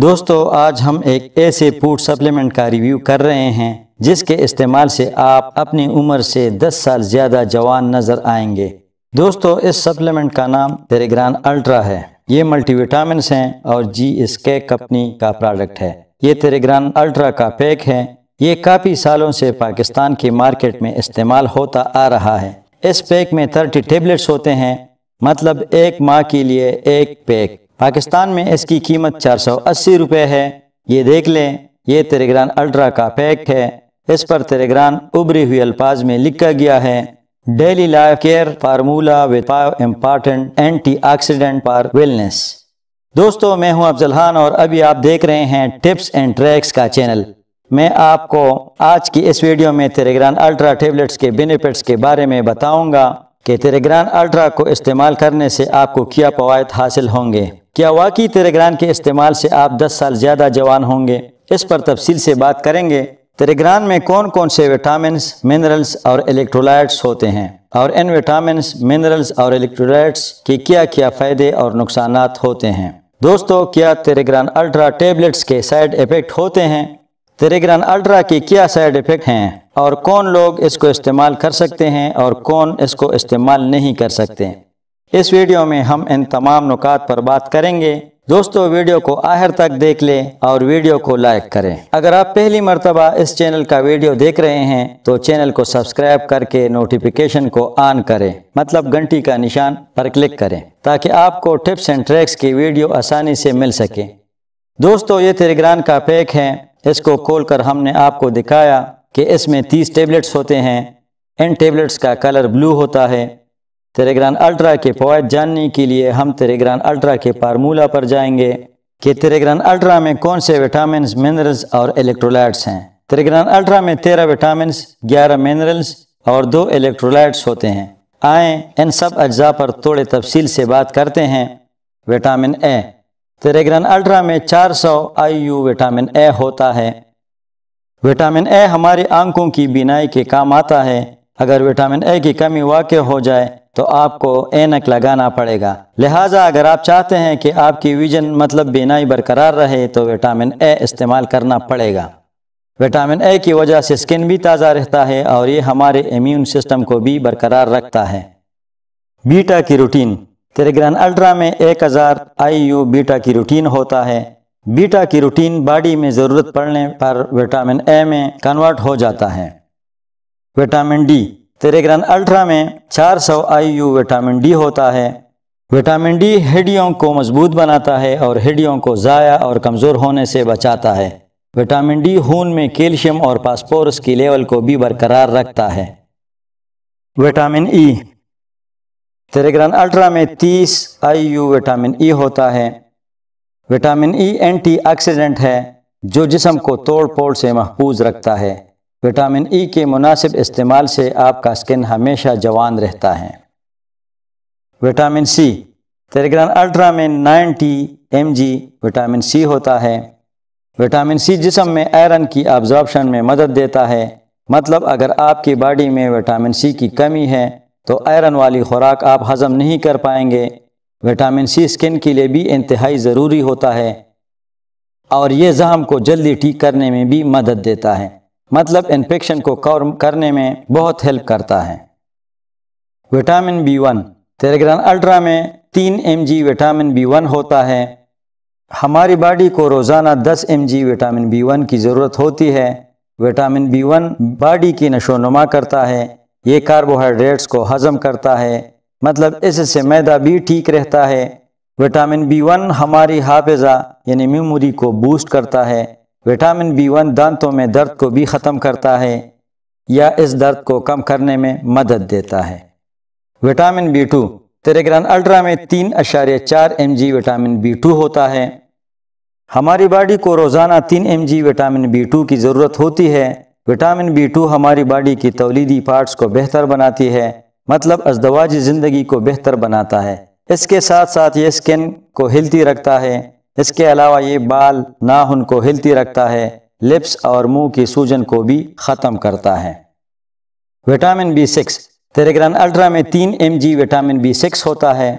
दोस्तों आज हम एक ऐसे फूड सप्लीमेंट का रिव्यू कर रहे हैं जिसके इस्तेमाल से आप अपनी उम्र से 10 साल ज़्यादा जवान नज़र आएंगे दोस्तों इस सप्लीमेंट का नाम तेरेग्रान अल्ट्रा है ये मल्टीविटामिन हैं और जी एस के कंपनी का प्रोडक्ट है ये तेरेग्रान अल्ट्रा का पैक है ये काफ़ी सालों से पाकिस्तान के मार्केट में इस्तेमाल होता आ रहा है इस पैक में थर्टी टेबलेट्स होते हैं मतलब एक माह के लिए एक पैक पाकिस्तान में इसकी कीमत चार सौ अस्सी रुपए है ये देख लें ये तेरेग्रान अल्ट्रा का पैक है इस पर तेरेग्रान उभरी हुई अल्फाज में लिखा गया है daily life care formula with five important antioxidant for wellness दोस्तों मैं हूं अफजलहान और अभी आप देख रहे हैं टिप्स एंड ट्रैक्स का चैनल मैं आपको आज की इस वीडियो में तेरेग्रान अल्ट्रा टेबलेट्स के बेनिफिट्स के बारे में बताऊंगा कि टेलीग्राम अल्ट्रा को इस्तेमाल करने से आपको क्या फवायद हासिल होंगे क्या वाकई टेलीग्राम के इस्तेमाल से आप 10 साल ज़्यादा जवान होंगे इस पर तफसील से बात करेंगे टेलीग्राम में कौन कौन से विटामिन मिनरल्स और इलेक्ट्रोलाइट्स होते हैं और इन विटामिन मिनरल्स और इलेक्ट्रोलाइट्स के क्या क्या फ़ायदे और नुकसान होते हैं दोस्तों क्या तेरेग्रान अल्ट्रा टेबलेट्स के साइड इफ़ेक्ट होते हैं तेरेग्रान अल्ट्रा की क्या साइड इफ़ेक्ट हैं और कौन लोग इसको इस्तेमाल कर सकते हैं और कौन इसको इस्तेमाल नहीं कर सकते इस वीडियो में हम इन तमाम नुकात पर बात करेंगे दोस्तों वीडियो को आखिर तक देख लें और वीडियो को लाइक करें अगर आप पहली मरतबा इस चैनल का वीडियो देख रहे हैं तो चैनल को सब्सक्राइब करके नोटिफिकेशन को ऑन करें मतलब घंटी का निशान पर क्लिक करें ताकि आपको टिप्स एंड ट्रैक्स की वीडियो आसानी से मिल सके दोस्तों ये तेरेग्रान का पैक है इसको खोलकर हमने आपको दिखाया कि इसमें तीस टेबलेट्स होते हैं इन टेबलेट्स का कलर ब्लू होता है तेरेग्रान अल्ट्रा के फवाद जानने के लिए हम तेरेग्रान अल्ट्रा के फार्मूला पर जाएंगे कि तेरेग्रान अल्ट्रा में कौन से विटामिन मिनरल्स और इलेक्ट्रोलाइट्स हैं तेरेग्रान अल्ट्रा में तेरह विटामिन ग्यारह मिनरल्स और दो इलेक्ट्रोलाइट्स होते हैं आए इन सब अज्जा पर थोड़े तफसील से बात करते हैं विटामिन ए तेरेग्रन अल्ट्रा में 400 यू विटामिन ए होता है विटामिन ए हमारी आंखों की बीनाई के काम आता है अगर विटामिन ए की कमी वाक़ हो जाए तो आपको एनक लगाना पड़ेगा लिहाजा अगर आप चाहते हैं कि आपकी विजन मतलब बीनाई बरकरार रहे तो विटामिन ए इस्तेमाल करना पड़ेगा विटामिन ए की वजह से स्किन भी ताज़ा रहता है और ये हमारे इम्यून सिस्टम को भी बरकरार रखता है बीटा की रूटीन तेरेग्रान अल्ट्रा में 1000 यू बीटा की रूटीन होता है बीटा की रूटीन बॉडी में ज़रूरत पड़ने पर विटामिन ए में कन्वर्ट हो जाता है विटामिन डी तेरेग्रान अल्ट्रा में 400 यू विटामिन डी होता है विटामिन डी हड्डियों को मजबूत बनाता है और हड्डियों को ज़ाया और कमज़ोर होने से बचाता है विटामिन डी खून में कैल्शियम और पासपोरस की लेवल को भी बरकरार रखता है vitamin E e, Theragran ultra में 30 यू विटामिन ई होता है विटामिन ई e एंटीऑक्सीडेंट है जो जिसम को तोड़ फोड़ से महफूज रखता है विटामिन ई e के मुनासिब इस्तेमाल से आपका स्किन हमेशा जवान रहता है विटामिन सी तेरेग्रान अल्ट्रा में 90 एम विटामिन सी होता है विटामिन सी जिसम में आयरन की ऑब्जॉर्बशन में मदद देता है मतलब अगर आपकी बॉडी में विटामिन सी की कमी है तो आयरन तो वाली खुराक आप हज़म नहीं कर पाएंगे विटामिन सी स्किन के लिए भी इंतहाई ज़रूरी होता है और ये जहम को जल्दी ठीक करने में भी मदद देता है मतलब इन्फेक्शन को कवर करने में बहुत हेल्प करता है vitamin B one Theragran ultra में तीन M G vitamin B one होता है हमारी बॉडी को रोज़ाना दस M G vitamin B one की ज़रूरत होती है विटामिन बी वन बॉडी की नशोनुमा करता है ये कार्बोहाइड्रेट्स को हजम करता है मतलब इससे मैदा भी ठीक रहता है विटामिन बी वन हमारी हाफिज़ा यानी मेमोरी को बूस्ट करता है विटामिन बी वन दांतों में दर्द को भी ख़त्म करता है या इस दर्द को कम करने में मदद देता है vitamin B two Theragran ultra में तीन अशार्य चार M G vitamin B two होता है हमारी बॉडी को रोज़ाना तीन M G vitamin B two की ज़रूरत होती है विटामिन बी टू हमारी बॉडी की तोलीदी पार्ट्स को बेहतर बनाती है मतलब अजदवाज ज़िंदगी को बेहतर बनाता है इसके साथ साथ ये स्किन को हिलती रखता है इसके अलावा ये बाल नाहन को हिलती रखता है लिप्स और मुंह की सूजन को भी ख़त्म करता है vitamin B six Theragran ultra में तीन M G vitamin B six होता है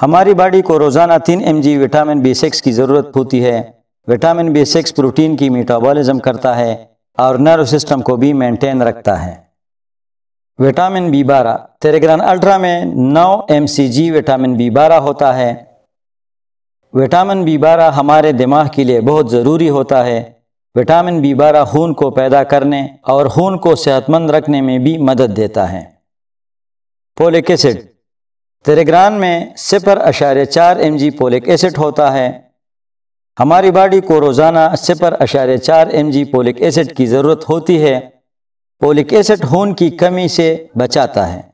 हमारी बॉडी को रोज़ाना तीन M G vitamin B six की ज़रूरत होती है विटामिन बी सिक्स प्रोटीन की मेटाबॉलिज्म करता है और नर्व सिस्टम को भी मेंटेन रखता है विटामिन बी बारह तेरेग्रान अल्ट्रा में 9 एम विटामिन बी बारह होता है विटामिन बी बारह हमारे दिमाग के लिए बहुत ज़रूरी होता है विटामिन बी बारह खून को पैदा करने और खून को सेहतमंद रखने में भी मदद देता है पोलिक एसिड तेरेग्रान में सिपर अशार्य चार एम पोलिक एसिड होता है हमारी बॉडी को रोज़ाना सिपर अशारे चार एम जी पोलिक एसिड की ज़रूरत होती है पोलिक एसिड खून की कमी से बचाता है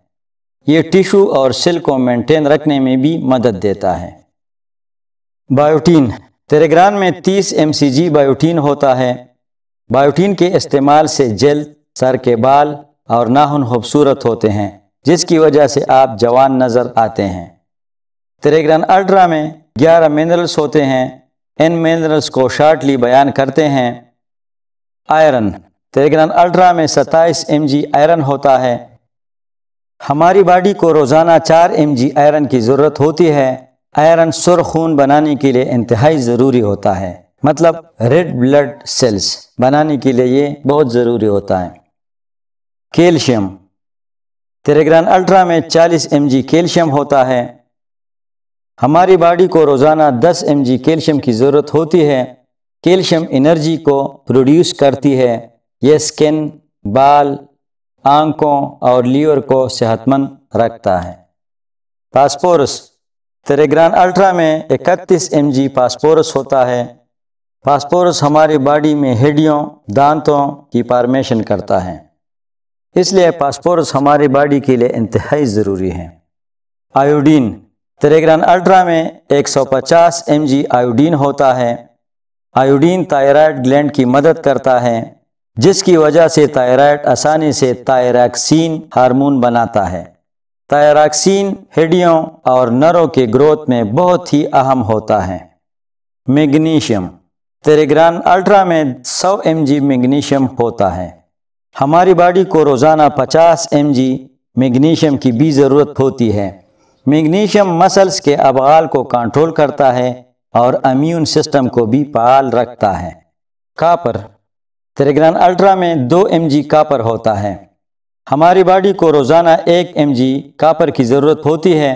ये टिशू और सेल को मेंटेन रखने में भी मदद देता है बायोटीन तेरेग्रान में 30 एम बायोटीन होता है बायोटीन के इस्तेमाल से जेल सर के बाल और नाहन खूबसूरत होते हैं जिसकी वजह से आप जवान नज़र आते हैं तेरेग्रान अल्ट्रा में 11 मिनरल्स होते हैं इन मिनरल्स को शार्टली बयान करते हैं आयरन तेगरन अल्ट्रा में 27 एम आयरन होता है हमारी बॉडी को रोज़ाना 4 एम आयरन की ज़रूरत होती है आयरन सुर खून बनाने के लिए इंतहाई ज़रूरी होता है मतलब रेड ब्लड सेल्स बनाने के लिए ये बहुत ज़रूरी होता है कैल्शियम तेरेग्रान अल्ट्रा में 40 एम कैल्शियम होता है हमारी बॉडी को रोज़ाना 10 एम कैल्शियम की ज़रूरत होती है कैल्शियम एनर्जी को प्रोड्यूस करती है यह स्किन बाल आंखों और लीवर को सेहतमंद रखता है पासपोरस तेरेग्रान अल्ट्रा में 31 एम पासपोरस होता है पासपोरस हमारी बॉडी में हड्डियों दांतों की फॉर्मेशन करता है इसलिए पासपोरस हमारी बॉडी के लिए इंतहाई ज़रूरी है आयोडीन तेरेग्रान अल्ट्रा में 150 सौ आयोडीन होता है आयोडीन थायराइड ग्लैंड की मदद करता है जिसकी वजह से थायराइड आसानी से थायरैक्सीन हार्मोन बनाता है थायरैक्सीन हड्डियों और नरों के ग्रोथ में बहुत ही अहम होता है मैग्नीशियम तेरेग्रान अल्ट्रा में 100 एम मैग्नीशियम होता है हमारी बॉडी को रोज़ाना 50 एम मैग्नीशियम की भी ज़रूरत होती है मैग्नीशियम मसल्स के अबाल को कंट्रोल करता है और अम्यून सिस्टम को भी पाल रखता है कापर त्रिग्रन अल्ट्रा में दो एम कापर होता है हमारी बॉडी को रोज़ाना एक एम कापर की ज़रूरत होती है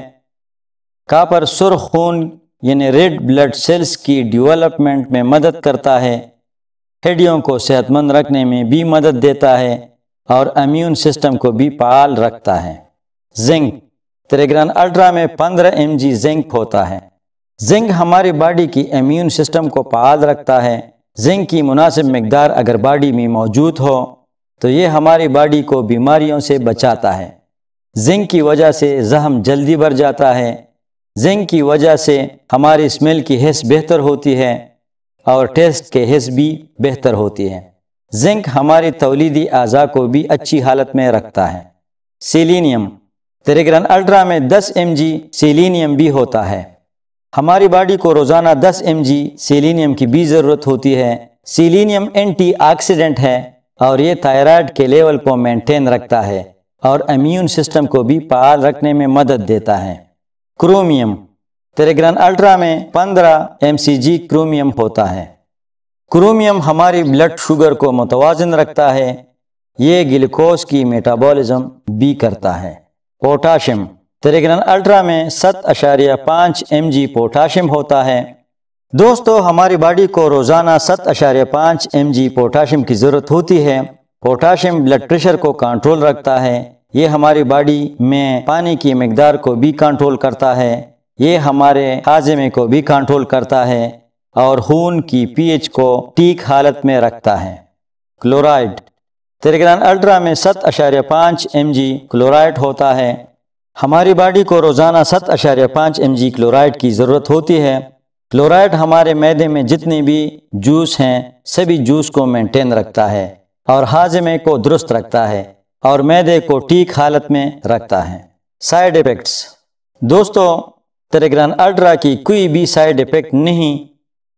कापर सुरख खून यानी रेड ब्लड सेल्स की डेवलपमेंट में मदद करता है हड्डियों को सेहतमंद रखने में भी मदद देता है और अम्यून सिस्टम को भी पाल रखता है जिंक त्रिग्रन अल्ट्रा में 15 एम जिंक होता है जिंक हमारी बॉडी की इम्यून सिस्टम को पाल रखता है जिंक की मुनासिब मकदार अगर बॉडी में मौजूद हो तो ये हमारी बॉडी को बीमारियों से बचाता है जिंक की वजह से जहम जल्दी बढ़ जाता है जिंक की वजह से हमारी स्मेल की हिस्स बेहतर होती है और टेस्ट के हिस्स भी बेहतर होती है जिंक हमारी तोलीदी अज़ा को भी अच्छी हालत में रखता है सेलिनियम तेरेग्रन अल्ट्रा में 10 एम सेलिनियम भी होता है हमारी बॉडी को रोज़ाना 10 एम सेलिनियम की भी ज़रूरत होती है सेलिनियम एंटीऑक्सीडेंट है और ये थायराइड के लेवल को मेंटेन रखता है और इम्यून सिस्टम को भी पाल रखने में मदद देता है क्रोमियम तेरेग्रन अल्ट्रा में 15 एम क्रोमियम होता है क्रोमियम हमारी ब्लड शुगर को मतवाजन रखता है ये ग्लूकोज की मेटाबॉलिज्म भी करता है पोटाशियम तेरेग्रन अल्ट्रा में सत अशारिया पाँच एम जी पोटाशियम होता है दोस्तों हमारी बॉडी को रोज़ाना सत अशारिया पाँच एम जी पोटाशियम की ज़रूरत होती है पोटाशियम ब्लड प्रेशर को कंट्रोल रखता है ये हमारी बॉडी में पानी की मकदार को भी कंट्रोल करता है ये हमारे हाजमे को भी कंट्रोल करता है और खून की पीएच को ठीक हालत में रखता है क्लोराइड तेरेग्रान अल्ट्रा में सत अशार्य पाँच एम जी क्लोराइड होता है हमारी बॉडी को रोज़ाना सत अशार्य पाँच एम जी क्लोराइड की ज़रूरत होती है क्लोराइड हमारे मैदे में जितने भी जूस हैं सभी जूस को मेंटेन रखता है और हाजमे को दुरुस्त रखता है और मैदे को ठीक हालत में रखता है साइड इफ़ेक्ट्स दोस्तों तेरेग्रान अल्ट्रा की कोई भी साइड इफ़ेक्ट नहीं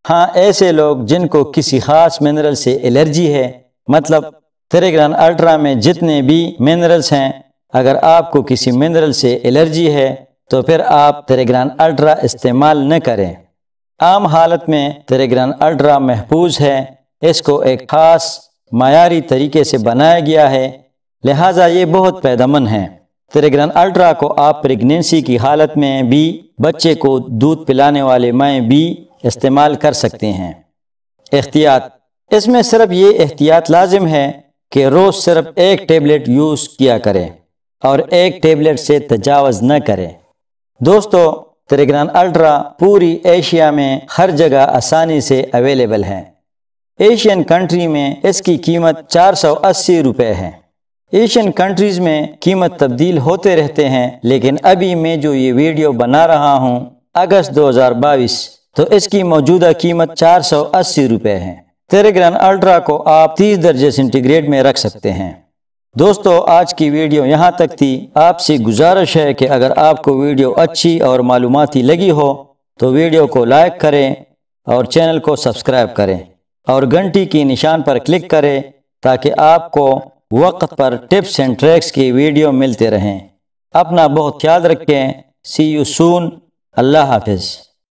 हाँ ऐसे लोग जिनको किसी ख़ास मिनरल से एलर्जी है मतलब थेरेग्रान अल्ट्रा में जितने भी मिनरल्स हैं अगर आपको किसी मिनरल से एलर्जी है तो फिर आप तेरेग्रान अल्ट्रा इस्तेमाल न करें आम हालत में थेरेग्रान अल्ट्रा महफूज है इसको एक खास मायारी तरीके से बनाया गया है लिहाजा ये बहुत पैदामन है थेरेग्रान अल्ट्रा को आप प्रेगनेंसी की हालत में भी बच्चे को दूध पिलाने वाले माए भी इस्तेमाल कर सकते हैं एहतियात इसमें सिर्फ ये एहतियात लाजिम है कि रोज़ सिर्फ एक टेबलेट यूज़ किया करें और एक टेबलेट से तजावज़ न करें दोस्तों त्रिगनान अल्ट्रा पूरी एशिया में हर जगह आसानी से अवेलेबल है एशियन कंट्री में इसकी कीमत चार सौ अस्सी रुपये है एशियन कंट्रीज़ में कीमत तब्दील होते रहते हैं लेकिन अभी मैं जो ये वीडियो बना रहा हूँ अगस्त 2022 तो इसकी मौजूदा कीमत चार सौ अस्सी रुपये है तेरेग्रन अल्ट्रा को आप 30 दर्जे सेंटीग्रेड में रख सकते हैं दोस्तों आज की वीडियो यहाँ तक थी आपसे गुजारिश है कि अगर आपको वीडियो अच्छी और मालूमती लगी हो तो वीडियो को लाइक करें और चैनल को सब्सक्राइब करें और घंटी की निशान पर क्लिक करें ताकि आपको वक्त पर टिप्स एंड ट्रैक्स की वीडियो मिलते रहें अपना बहुत ख्याल रखें सी यू सून अल्लाह हाफिज़